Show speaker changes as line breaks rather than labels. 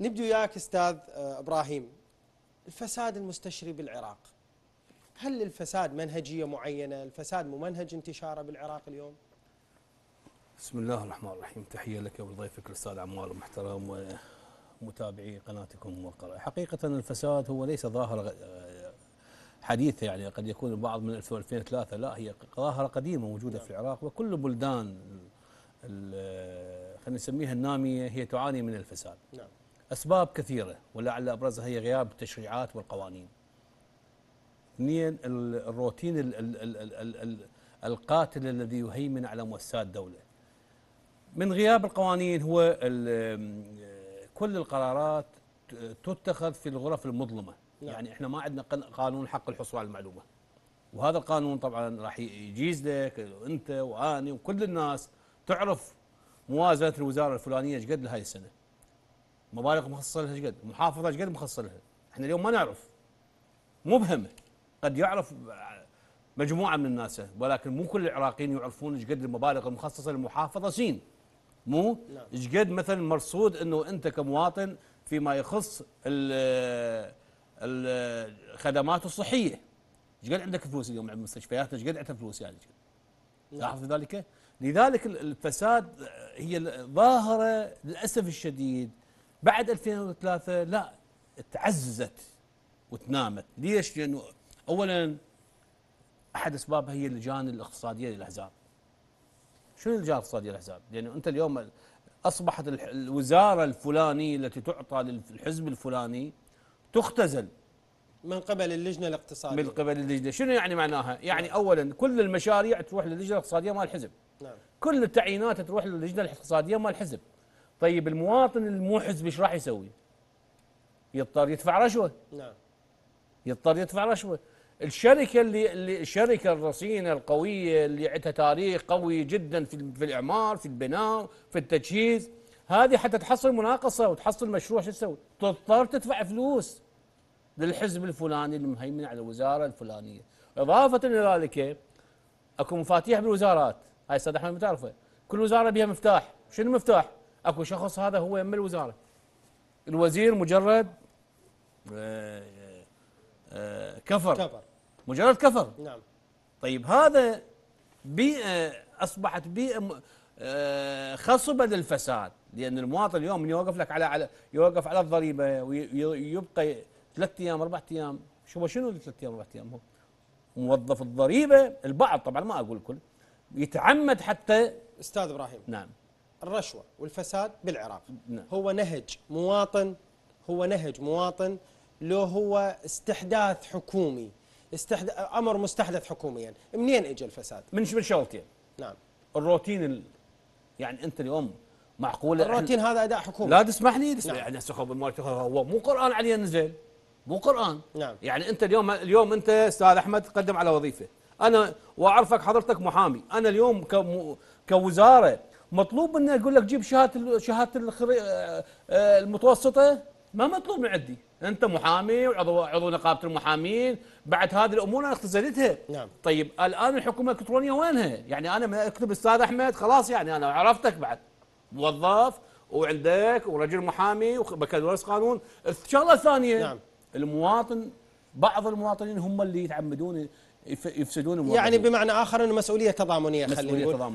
نبدي وياك استاذ آه، ابراهيم الفساد المستشري بالعراق هل الفساد منهجيه معينه؟ الفساد ممنهج انتشاره بالعراق اليوم؟ بسم الله الرحمن الرحيم تحيه لك ولضيفك الاستاذ عمار المحترم ومتابعي قناتكم وقرأ حقيقه الفساد هو ليس ظاهره آه، حديثه يعني قد يكون البعض من 2003 لا هي ظاهره قديمه موجوده نعم. في العراق وكل بلدان آه، خلينا نسميها الناميه هي تعاني من الفساد نعم. أسباب كثيرة ولعل أبرزها هي غياب التشريعات والقوانين اثنين الروتين الـ الـ الـ الـ الـ القاتل الذي يهيمن على مؤسسات الدوله. من غياب القوانين هو آه، كل القرارات تتخذ في الغرف المظلمة نعم. يعني احنا ما عندنا قانون حق الحصول على المعلومة وهذا القانون طبعا راح يجيز لك انت واني وكل الناس تعرف موازنة الوزارة الفلانية ايش قد لهاي السنة مبالغ مخصصه لها قد محافظه قد مخصصه لها احنا اليوم ما نعرف مبهمه قد يعرف مجموعه من الناس ولكن مو كل العراقيين يعرفون ايش قد المبالغ المخصصه للمحافظه سين مو نعم. ايش قد مثلا مرصود انه انت كمواطن فيما يخص الخدمات الصحيه ايش قد عندك فلوس اليوم عند المستشفيات ايش قد عندها فلوس يعني نعم. لاحظت ذلك لذلك الفساد هي ظاهره للاسف الشديد بعد 2003 لا تعززت وتنامت ليش لانه اولا احد اسبابها هي اللجان الاقتصاديه للاحزاب شنو اللجان الاقتصاديه للاحزاب لانه انت اليوم اصبحت الوزاره الفلانيه التي تعطى للحزب الفلاني تختزل من قبل اللجنه الاقتصاديه من قبل اللجنه شنو يعني معناها يعني نعم. اولا كل المشاريع تروح للجنه الاقتصاديه مال الحزب نعم. كل التعيينات تروح للجنه الاقتصاديه مال الحزب طيب المواطن المحز مش راح يسوي يضطر يدفع رشوه نعم يضطر يدفع رشوه الشركه اللي, اللي الشركه الرصينه القويه اللي عندها تاريخ قوي جدا في, في الاعمار في البناء في التجهيز هذه حتى تحصل مناقصه وتحصل مشروع شو تسوي؟ تضطر تدفع فلوس للحزب الفلاني المهيمن على الوزاره الفلانيه، اضافه الى ذلك اكو مفاتيح بالوزارات، هاي استاذ احمد بتعرفه كل وزاره بها مفتاح، شنو المفتاح؟ اكو شخص هذا هو يم الوزاره الوزير مجرد آه، آه، آه، كفر كفر مجرد كفر نعم طيب هذا بيئه اصبحت بيئه خصبه للفساد لان المواطن اليوم من يوقف لك على على يوقف على الضريبه ويبقى ثلاث ايام اربع ايام شو شنو ثلاث ايام اربع ايام هو موظف الضريبه البعض طبعا ما اقول الكل يتعمد حتى استاذ ابراهيم نعم الرشوة والفساد بالعراق نعم. هو نهج مواطن هو نهج مواطن لو هو استحداث حكومي استحد... امر مستحدث حكوميا يعني. منين اجى الفساد من من شغلتين نعم الروتين ال... يعني انت اليوم معقوله الروتين هذا اداء حكومي لا نعم. تسمح لي تسمح نعم. يعني هو مو قران علي نزل مو قران نعم. يعني انت اليوم اليوم انت استاذ احمد تقدم على وظيفه انا واعرفك حضرتك محامي انا اليوم ك... كوزاره مطلوب منه يقول لك جيب شهاده شهاده آه، آه، المتوسطه ما مطلوب من عندي انت محامي وعضو عضو نقابه المحامين بعد هذه الامور انا اختزلتها نعم طيب الان الحكومه الالكترونيه وينها؟ يعني انا ما اكتب استاذ احمد خلاص يعني انا عرفتك بعد موظف وعندك ورجل محامي وبكالوريوس قانون الشغله الثانيه نعم المواطن بعض المواطنين هم اللي يتعمدون يفسدون يعني بمعنى اخر انه مسؤوليه تضامنيه خلينا نقول